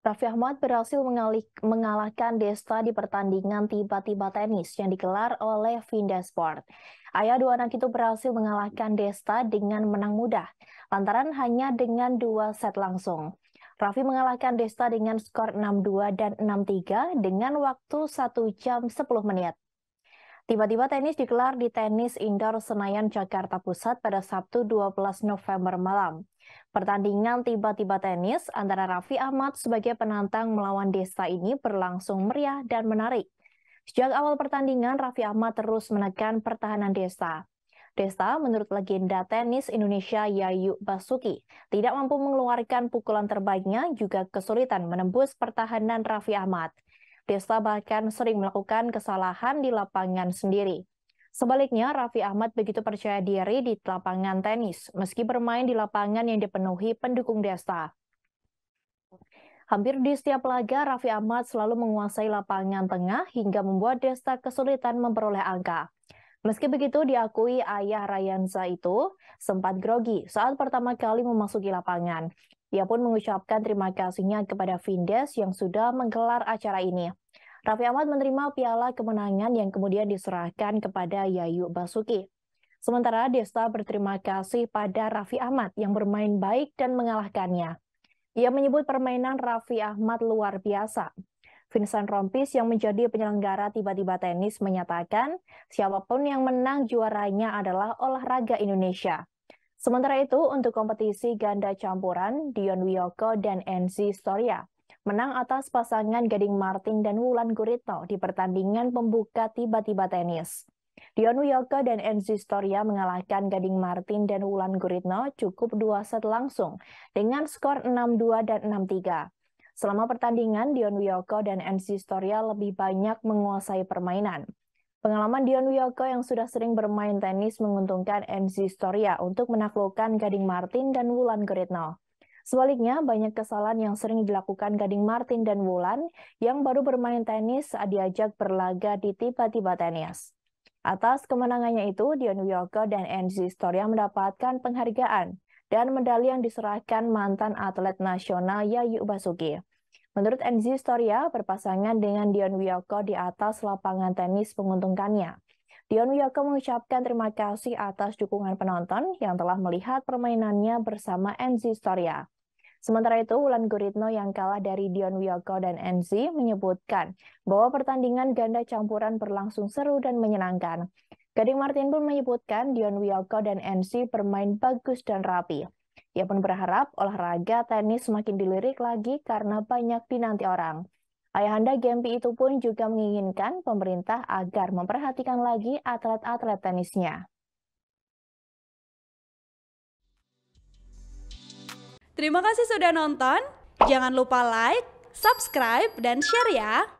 Raffi Ahmad berhasil mengalih, mengalahkan Desta di pertandingan tiba-tiba tenis yang digelar oleh Vinda Sport. Ayah dua anak itu berhasil mengalahkan Desta dengan menang mudah, lantaran hanya dengan dua set langsung. Raffi mengalahkan Desta dengan skor 6-2 dan 6-3 dengan waktu 1 jam 10 menit. Tiba-tiba tenis digelar di Tenis Indoor Senayan Jakarta Pusat pada Sabtu 12 November malam. Pertandingan tiba-tiba tenis antara Raffi Ahmad sebagai penantang melawan Desa ini berlangsung meriah dan menarik. Sejak awal pertandingan, Raffi Ahmad terus menekan pertahanan Desa. Desta, menurut legenda tenis Indonesia Yayu Basuki, tidak mampu mengeluarkan pukulan terbaiknya juga kesulitan menembus pertahanan Raffi Ahmad. Desta bahkan sering melakukan kesalahan di lapangan sendiri. Sebaliknya, Raffi Ahmad begitu percaya diri di lapangan tenis, meski bermain di lapangan yang dipenuhi pendukung Desta. Hampir di setiap laga, Raffi Ahmad selalu menguasai lapangan tengah hingga membuat Desta kesulitan memperoleh angka. Meski begitu, diakui ayah Rayanza itu sempat grogi saat pertama kali memasuki lapangan. Ia pun mengucapkan terima kasihnya kepada Vindes yang sudah menggelar acara ini. Raffi Ahmad menerima piala kemenangan yang kemudian diserahkan kepada Yayu Basuki. Sementara Desta berterima kasih pada Raffi Ahmad yang bermain baik dan mengalahkannya. Ia menyebut permainan Raffi Ahmad luar biasa. Vincent Rompis yang menjadi penyelenggara tiba-tiba tenis menyatakan siapapun yang menang juaranya adalah olahraga Indonesia. Sementara itu, untuk kompetisi ganda campuran, Dion Wiyoko dan NC Storia menang atas pasangan Gading Martin dan Wulan Guritno di pertandingan pembuka tiba-tiba tenis. Dion Wiyoko dan Enzi Storia mengalahkan Gading Martin dan Wulan Guritno cukup dua set langsung dengan skor 6-2 dan 6-3. Selama pertandingan, Dion Wiyoko dan Enzi Storia lebih banyak menguasai permainan. Pengalaman Dion Wiyoko yang sudah sering bermain tenis menguntungkan Enzi Storia untuk menaklukkan Gading Martin dan Wulan Guritno. Sebaliknya, banyak kesalahan yang sering dilakukan Gading Martin dan Wulan yang baru bermain tenis saat diajak berlaga di tiba-tiba tenis. Atas kemenangannya itu, Dion Wiyoko dan Enzi Storia mendapatkan penghargaan dan medali yang diserahkan mantan atlet nasional Yayu Basuki. Menurut Enzi Storia, berpasangan dengan Dion Wiyoko di atas lapangan tenis menguntungkannya. Dion Wiyoko mengucapkan terima kasih atas dukungan penonton yang telah melihat permainannya bersama NZ Storia. Sementara itu, Wulan Guritno yang kalah dari Dion Wiyoko dan NZ menyebutkan bahwa pertandingan ganda campuran berlangsung seru dan menyenangkan. Gading Martin pun menyebutkan Dion Wiyoko dan NZ bermain bagus dan rapi. Ia pun berharap olahraga tenis semakin dilirik lagi karena banyak dinanti orang. Ayahanda Gempi itu pun juga menginginkan pemerintah agar memperhatikan lagi atlet-atlet tenisnya. Terima kasih sudah nonton. Jangan lupa like, subscribe, dan share ya.